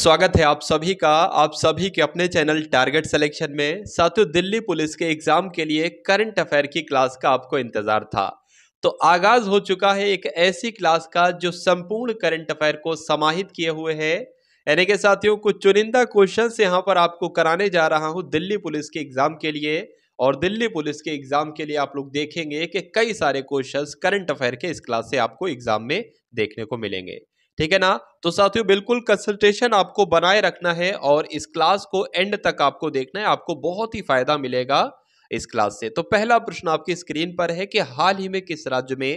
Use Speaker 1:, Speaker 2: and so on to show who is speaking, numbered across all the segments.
Speaker 1: स्वागत है आप सभी का आप सभी के अपने चैनल टारगेट सिलेक्शन में साथियों दिल्ली पुलिस के एग्जाम के लिए करंट अफेयर की क्लास का आपको इंतजार था तो आगाज हो चुका है एक ऐसी क्लास का जो संपूर्ण करंट अफेयर को समाहित किए हुए है यानी के साथियों कुछ चुनिंदा क्वेश्चन यहाँ पर आपको कराने जा रहा हूँ दिल्ली पुलिस के एग्जाम के लिए और दिल्ली पुलिस के एग्जाम के लिए आप लोग देखेंगे कि कई सारे क्वेश्चंस करंट अफेयर के इस क्लास से आपको एग्जाम में देखने को मिलेंगे ठीक है ना तो साथियों बिल्कुल कंसल्टेशन आपको बनाए रखना है और इस क्लास को एंड तक आपको देखना है आपको बहुत ही फायदा मिलेगा इस क्लास से तो पहला प्रश्न आपकी स्क्रीन पर है कि हाल ही में किस राज्य में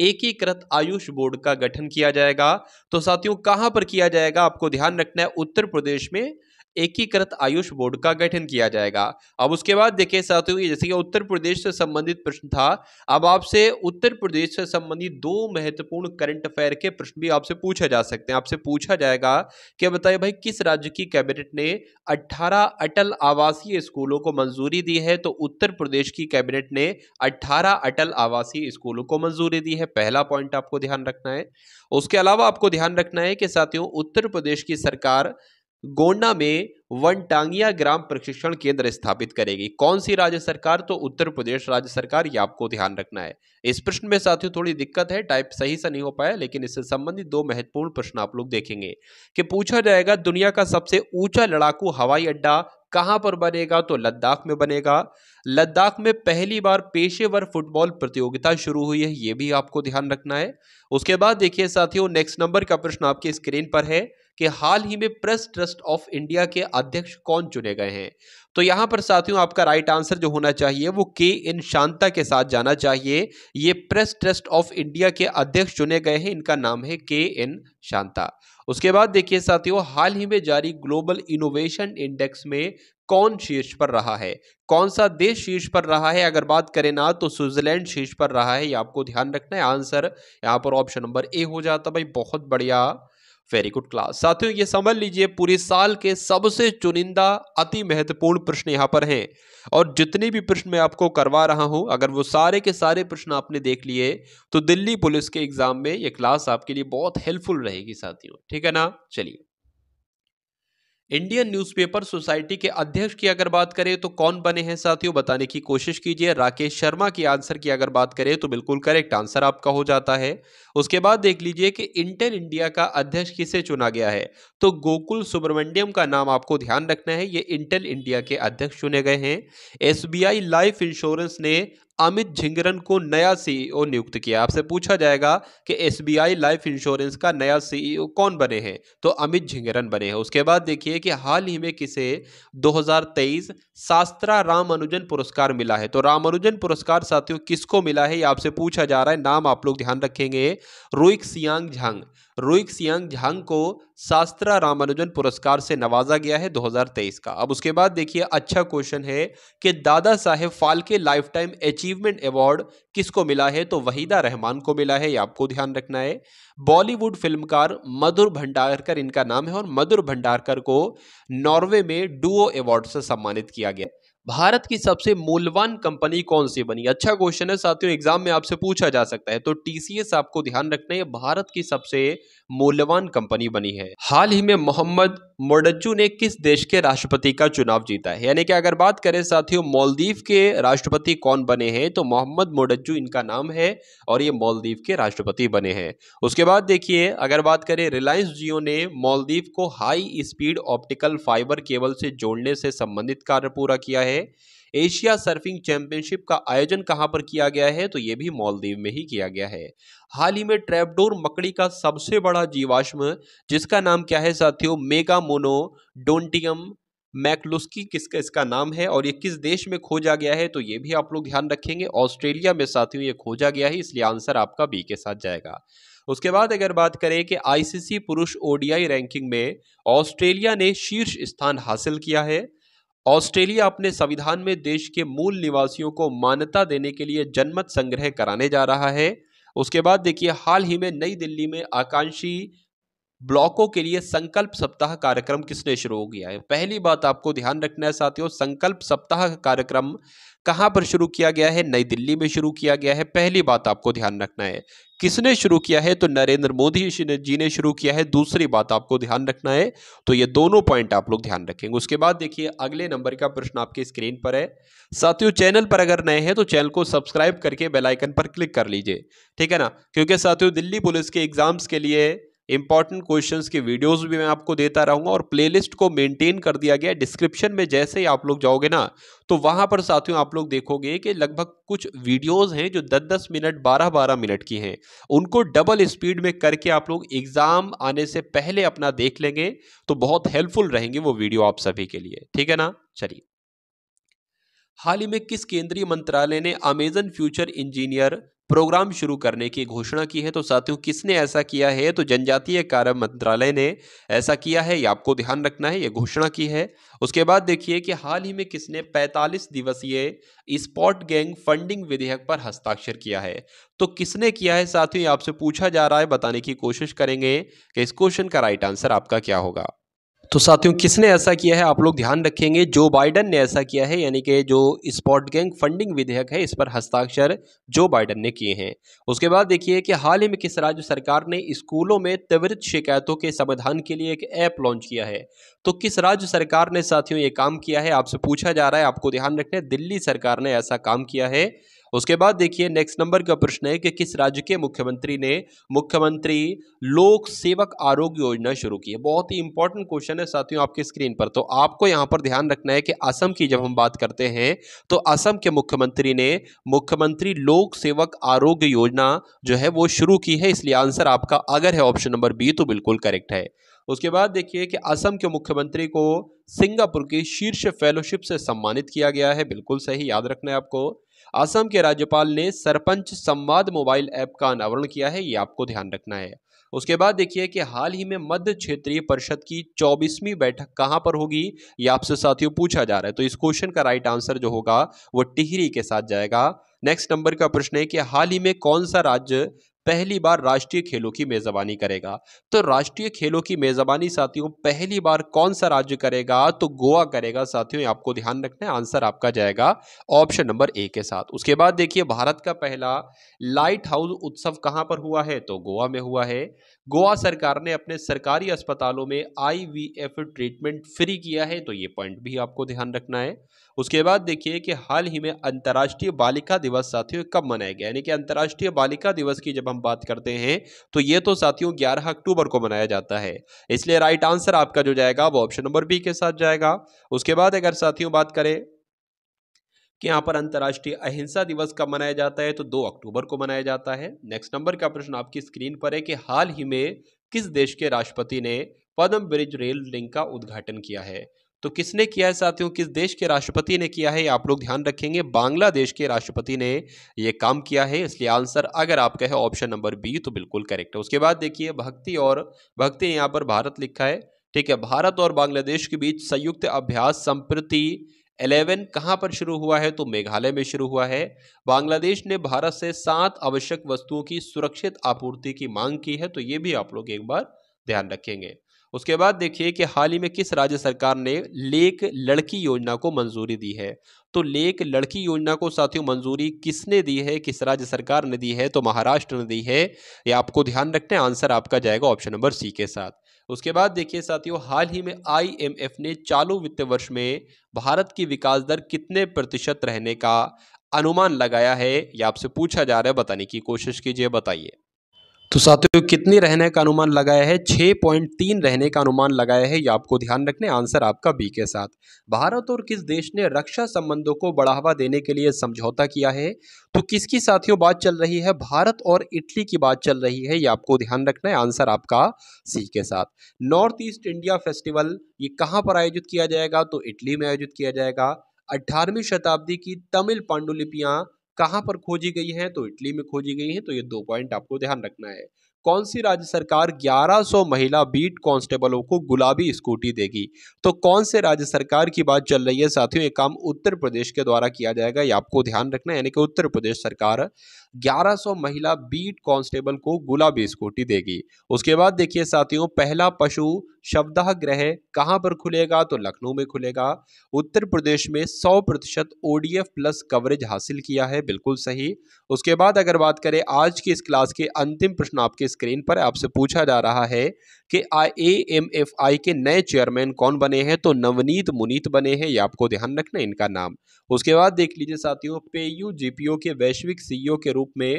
Speaker 1: एकीकृत आयुष बोर्ड का गठन किया जाएगा तो साथियों कहां पर किया जाएगा आपको ध्यान रखना है उत्तर प्रदेश में एकीकृत आयुष बोर्ड का गठन किया जाएगा अब उसके बाद देखिए साथियों जैसे कि उत्तर प्रदेश से संबंधित प्रश्न था अब आपसे उत्तर प्रदेश से संबंधित दो महत्वपूर्ण करंट अफेयर के प्रश्न भी आपसे पूछा जा सकते हैं आपसे पूछा जाएगा कि बताइए भाई किस राज्य की कैबिनेट ने अट्ठारह अटल आवासीय स्कूलों को मंजूरी दी है तो उत्तर प्रदेश की कैबिनेट ने अट्ठारह अटल आवासीय स्कूलों को मंजूरी दी है पहला पॉइंट आपको ध्यान रखना है उसके अलावा आपको ध्यान रखना है कि साथियों उत्तर प्रदेश की सरकार गोंडा में वनटांगिया ग्राम प्रशिक्षण केंद्र स्थापित करेगी कौन सी राज्य सरकार तो उत्तर प्रदेश राज्य सरकार ये आपको ध्यान रखना है इस प्रश्न में साथियों थोड़ी दिक्कत है टाइप सही से नहीं हो पाया लेकिन इससे संबंधित दो महत्वपूर्ण प्रश्न आप लोग देखेंगे कि पूछा जाएगा दुनिया का सबसे ऊंचा लड़ाकू हवाई अड्डा कहां पर बनेगा तो लद्दाख में बनेगा लद्दाख में पहली बार पेशेवर फुटबॉल प्रतियोगिता शुरू हुई है ये भी आपको ध्यान रखना है उसके बाद देखिए साथियों नेक्स्ट नंबर का प्रश्न आपकी स्क्रीन पर है कि हाल ही में प्रेस ट्रस्ट ऑफ इंडिया के अध्यक्ष कौन चुने गए हैं तो यहां पर साथियों आपका राइट आंसर जो होना चाहिए वो के इन शांता के साथ जाना चाहिए ये प्रेस ट्रस्ट ऑफ इंडिया के अध्यक्ष चुने गए हैं इनका नाम है के इन शांता उसके बाद देखिए साथियों हाल ही में जारी ग्लोबल इनोवेशन इंडेक्स में कौन शीर्ष पर रहा है कौन सा देश शीर्ष पर रहा है अगर बात करें ना तो स्विट्जरलैंड शीर्ष पर रहा है ये आपको ध्यान रखना है आंसर यहाँ पर ऑप्शन नंबर ए हो जाता भाई बहुत बढ़िया वेरी गुड क्लास साथियों ये समझ लीजिए पूरे साल के सबसे चुनिंदा अति महत्वपूर्ण प्रश्न यहाँ पर हैं और जितने भी प्रश्न मैं आपको करवा रहा हूँ अगर वो सारे के सारे प्रश्न आपने देख लिए तो दिल्ली पुलिस के एग्जाम में ये क्लास आपके लिए बहुत हेल्पफुल रहेगी साथियों ठीक है ना चलिए इंडियन न्यूज़पेपर सोसाइटी के अध्यक्ष की अगर बात करें तो कौन बने हैं साथियों बताने की कोशिश कीजिए राकेश शर्मा की आंसर की अगर बात करें तो बिल्कुल करेक्ट आंसर आपका हो जाता है उसके बाद देख लीजिए कि इंटेल इंडिया का अध्यक्ष किसे चुना गया है तो गोकुल सुब्रमण्यम का नाम आपको ध्यान रखना है ये इंटेल इंडिया के अध्यक्ष चुने गए हैं एस लाइफ इंश्योरेंस ने अमित झिंगरन को नया सीईओ e नियुक्त किया आपसे पूछा जाएगा कि एसबीआई लाइफ इंश्योरेंस का नया सीईओ e कौन बने हैं तो अमित झिंगरन बने हैं उसके बाद देखिए कि हाल ही में किसे 2023 शास्त्रा रामानुजन पुरस्कार मिला है तो रामानुजन पुरस्कार साथियों किसको मिला है ये आपसे पूछा जा रहा है नाम आप लोग ध्यान रखेंगे रोइक सियांग झांग रोहित सियांग झांग को शास्त्रा रामानुजन पुरस्कार से नवाजा गया है 2023 का अब उसके बाद देखिए अच्छा क्वेश्चन है कि Dadasaheb Phalke lifetime achievement award किसको मिला है तो वहीदा रहमान को मिला है ये आपको ध्यान रखना है बॉलीवुड फिल्मकार मधुर भंडारकर इनका नाम है और मधुर भंडारकर को नॉर्वे में डुओ अवार्ड से सम्मानित किया गया भारत की सबसे मूल्यवान कंपनी कौन सी बनी अच्छा क्वेश्चन है साथियों एग्जाम में आपसे पूछा जा सकता है तो टीसीएस आपको ध्यान रखना है भारत की सबसे मूल्यवान कंपनी बनी है हाल ही में मोहम्मद मोडच्चू ने किस देश के राष्ट्रपति का चुनाव जीता है यानी कि अगर बात करें साथियों मालदीव के राष्ट्रपति कौन बने हैं तो मोहम्मद मोडच्चू इनका नाम है और ये मालदीव के राष्ट्रपति बने हैं उसके बाद देखिए अगर बात करें रिलायंस जियो ने मालदीव को high speed optical fibre cable से जोड़ने से संबंधित कार्य पूरा किया है एशिया सर्फिंग चैंपियनशिप का आयोजन कहाँ पर किया गया है तो ये भी मालदीव में ही किया गया है हाल ही में ट्रैपडोर मकड़ी का सबसे बड़ा जीवाश्म जिसका नाम क्या है साथियों मेगा डोंटियम मैकलुस्की किसका इसका नाम है और ये किस देश में खोजा गया है तो ये भी आप लोग ध्यान रखेंगे ऑस्ट्रेलिया में साथियों ये खोजा गया है इसलिए आंसर आपका बी के साथ जाएगा उसके बाद अगर बात करें कि आईसीसी पुरुष ओडीआई रैंकिंग में ऑस्ट्रेलिया ने शीर्ष स्थान हासिल किया है ऑस्ट्रेलिया अपने संविधान में देश के मूल निवासियों को मान्यता देने के लिए जनमत संग्रह कराने जा रहा है उसके बाद देखिए हाल ही में नई दिल्ली में आकांक्षी ब्लॉकों के लिए संकल्प सप्ताह कार्यक्रम किसने शुरू हो गया है पहली बात आपको ध्यान रखना है साथियों संकल्प सप्ताह कार्यक्रम कहाँ पर शुरू किया गया है नई दिल्ली में शुरू किया गया है पहली बात आपको ध्यान रखना है किसने शुरू किया है तो नरेंद्र मोदी जी ने शुरू किया है दूसरी बात आपको ध्यान रखना है तो ये दोनों पॉइंट आप लोग ध्यान रखेंगे उसके बाद देखिए अगले नंबर का प्रश्न आपके स्क्रीन पर है साथियों चैनल पर अगर नए हैं तो चैनल को सब्सक्राइब करके बेलाइकन पर क्लिक कर लीजिए ठीक है ना क्योंकि साथियों दिल्ली पुलिस के एग्जाम्स के लिए इंपॉर्टेंट क्वेश्चन के वीडियोज भी मैं आपको देता रहूंगा और लिस्ट को मेंटेन कर दिया गया डिस्क्रिप्शन में जैसे ही आप लोग जाओगे ना तो वहां पर साथियों आप लोग देखोगे कि लगभग कुछ वीडियोज हैं जो 10-10 मिनट 12-12 मिनट की हैं उनको डबल स्पीड में करके आप लोग एग्ज़ाम आने से पहले अपना देख लेंगे तो बहुत हेल्पफुल रहेंगे वो वीडियो आप सभी के लिए ठीक है ना चलिए हाल ही में किस केंद्रीय मंत्रालय ने अमेजन फ्यूचर इंजीनियर प्रोग्राम शुरू करने की घोषणा की है तो साथियों किसने ऐसा किया है तो जनजातीय कार्य मंत्रालय ने ऐसा किया है ये आपको ध्यान रखना है ये घोषणा की है उसके बाद देखिए कि हाल ही में किसने 45 दिवसीय स्पॉट गैंग फंडिंग विधेयक पर हस्ताक्षर किया है तो किसने किया है साथियों आपसे पूछा जा रहा है बताने की कोशिश करेंगे कि इस क्वेश्चन का राइट आंसर आपका क्या होगा तो साथियों किसने ऐसा किया है आप लोग ध्यान रखेंगे जो बाइडन ने ऐसा किया है यानी कि जो स्पॉट गैंग फंडिंग विधेयक है इस पर हस्ताक्षर जो बाइडन ने किए हैं उसके बाद देखिए कि हाल ही में किस राज्य सरकार ने स्कूलों में त्वरित शिकायतों के समाधान के लिए एक ऐप लॉन्च किया है तो किस राज्य सरकार ने साथियों ये काम किया है आपसे पूछा जा रहा है आपको ध्यान रखना है दिल्ली सरकार ने ऐसा काम किया है उसके बाद देखिए नेक्स्ट नंबर का प्रश्न है कि किस राज्य के मुख्यमंत्री ने मुख्यमंत्री लोक सेवक आरोग्य योजना शुरू की है बहुत ही इंपॉर्टेंट क्वेश्चन है साथियों आपके स्क्रीन पर तो आपको यहां पर ध्यान रखना है कि असम की जब हम बात करते हैं तो असम के मुख्यमंत्री ने मुख्यमंत्री लोक सेवक आरोग्य योजना जो है वो शुरू की है इसलिए आंसर आपका अगर है ऑप्शन नंबर बी तो बिल्कुल करेक्ट है उसके बाद देखिए कि असम के मुख्यमंत्री को सिंगापुर की शीर्ष फेलोशिप से सम्मानित किया गया है बिल्कुल सही याद रखना है आपको असम के राज्यपाल ने सरपंच संवाद मोबाइल ऐप का अनावरण किया है ये आपको ध्यान रखना है उसके बाद देखिए कि हाल ही में मध्य क्षेत्रीय परिषद की चौबीसवीं बैठक कहां पर होगी ये आपसे साथियों पूछा जा रहा है तो इस क्वेश्चन का राइट आंसर जो होगा वो टिहरी के साथ जाएगा नेक्स्ट नंबर का प्रश्न है कि हाल ही में कौन सा राज्य पहली बार राष्ट्रीय खेलों की मेजबानी करेगा तो राष्ट्रीय खेलों की मेजबानी साथियों पहली बार कौन सा राज्य करेगा तो गोवा करेगा साथियों आपको ध्यान रखना है आंसर आपका जाएगा ऑप्शन नंबर ए के साथ उसके बाद देखिए भारत का पहला लाइट हाउस उत्सव कहाँ पर हुआ है तो गोवा में हुआ है गोवा सरकार ने अपने सरकारी अस्पतालों में आईवीएफ ट्रीटमेंट फ्री किया है तो ये पॉइंट भी आपको ध्यान रखना है उसके बाद देखिए कि हाल ही में अंतर्राष्ट्रीय बालिका दिवस साथियों कब मनाया गया यानी कि अंतर्राष्ट्रीय बालिका दिवस की जब हम बात करते हैं तो ये तो साथियों ग्यारह अक्टूबर को मनाया जाता है इसलिए राइट आंसर आपका जो जाएगा वो ऑप्शन नंबर बी के साथ जाएगा उसके बाद अगर साथियों बात करें कि यहाँ पर अंतर्राष्ट्रीय अहिंसा दिवस कब मनाया जाता है तो 2 अक्टूबर को मनाया जाता है नेक्स्ट नंबर का प्रश्न आपकी स्क्रीन पर है कि हाल ही में किस देश के राष्ट्रपति ने पद्म ब्रिज रेल लिंक का उद्घाटन किया है तो किसने किया है साथियों किस देश के राष्ट्रपति ने किया है आप लोग ध्यान रखेंगे बांग्लादेश के राष्ट्रपति ने यह काम किया है इसलिए आंसर अगर आपका है ऑप्शन नंबर बी तो बिल्कुल करेक्ट है उसके बाद देखिए भक्ति और भक्ति ने यहाँ पर भारत लिखा है ठीक है भारत और बांग्लादेश के बीच संयुक्त अभ्यास संप्रति एलेवन कहाँ पर शुरू हुआ है तो मेघालय में शुरू हुआ है बांग्लादेश ने भारत से सात आवश्यक वस्तुओं की सुरक्षित आपूर्ति की मांग की है तो ये भी आप लोग एक बार ध्यान रखेंगे उसके बाद देखिए कि हाल ही में किस राज्य सरकार ने लेक लड़की योजना को मंजूरी दी है तो लेक लड़की योजना को साथियों मंजूरी किसने दी है किस राज्य सरकार ने दी है तो महाराष्ट्र ने दी है ये आपको ध्यान रखना है आंसर आपका जाएगा ऑप्शन नंबर सी के साथ उसके बाद देखिए साथियों हाल ही में आईएमएफ ने चालू वित्त वर्ष में भारत की विकास दर कितने प्रतिशत रहने का अनुमान लगाया है या आपसे पूछा जा रहा है बताने की कोशिश कीजिए बताइए तो साथियों कितनी रहने का अनुमान लगाया है छः पॉइंट तीन रहने का अनुमान लगाया है ये आपको ध्यान रखने आंसर आपका बी के साथ भारत और किस देश ने रक्षा संबंधों को बढ़ावा देने के लिए समझौता किया है तो किसकी साथियों बात चल रही है भारत और इटली की बात चल रही है ये आपको ध्यान रखना है आंसर आपका सी के साथ नॉर्थ ईस्ट इंडिया फेस्टिवल ये कहाँ पर आयोजित किया जाएगा तो इटली में आयोजित किया जाएगा अट्ठारहवीं शताब्दी की तमिल पांडुलिपियाँ कहाँ पर खोजी गई हैं तो इटली में खोजी गई हैं तो ये दो पॉइंट आपको ध्यान रखना है कौन सी राज्य सरकार 1100 महिला बीट कांस्टेबलों को गुलाबी स्कूटी देगी तो कौन से राज्य सरकार की बात चल रही है साथियों ये काम उत्तर प्रदेश के द्वारा किया जाएगा ये आपको ध्यान रखना है यानी कि उत्तर प्रदेश सरकार 1100 महिला बीट कांस्टेबल को गुलाबी स्कूटी देगी उसके बाद देखिए साथियों पहला पशु शब्दाह ग्रह कहाँ पर खुलेगा तो लखनऊ में खुलेगा उत्तर प्रदेश में 100 प्रतिशत ओडीएफ प्लस कवरेज हासिल किया है बिल्कुल सही उसके बाद अगर बात करें आज की इस क्लास के अंतिम प्रश्न आपके स्क्रीन पर आपसे पूछा जा रहा है कि आई के नए चेयरमैन कौन बने हैं तो नवनीत मुनीत बने हैं ये आपको ध्यान रखना इनका नाम उसके बाद देख लीजिए साथियों पेयू जीपीओ के वैश्विक सीईओ e के रूप में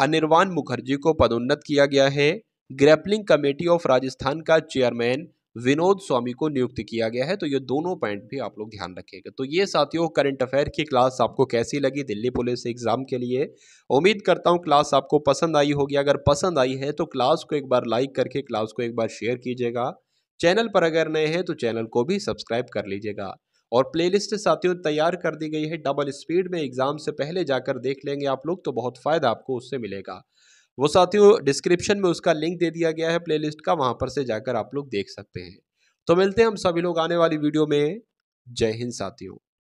Speaker 1: अनिर्वाण मुखर्जी को पदोन्नत किया गया है ग्रैपलिंग कमेटी ऑफ राजस्थान का चेयरमैन विनोद स्वामी को नियुक्त किया गया है तो ये दोनों पॉइंट भी आप लोग ध्यान रखेगा तो ये साथियों करंट अफेयर की क्लास आपको कैसी लगी दिल्ली पुलिस एग्जाम के लिए उम्मीद करता हूँ क्लास आपको पसंद आई होगी अगर पसंद आई है तो क्लास को एक बार लाइक करके क्लास को एक बार शेयर कीजिएगा चैनल पर अगर नए हैं तो चैनल को भी सब्सक्राइब कर लीजिएगा और प्लेलिस्ट साथियों तैयार कर दी गई है डबल स्पीड में एग्ज़ाम से पहले जाकर देख लेंगे आप लोग तो बहुत फ़ायदा आपको उससे मिलेगा वो साथियों डिस्क्रिप्शन में उसका लिंक दे दिया गया है प्लेलिस्ट का वहाँ पर से जाकर आप लोग देख सकते हैं तो मिलते हैं हम सभी लोग आने वाली वीडियो में जय हिंद साथियों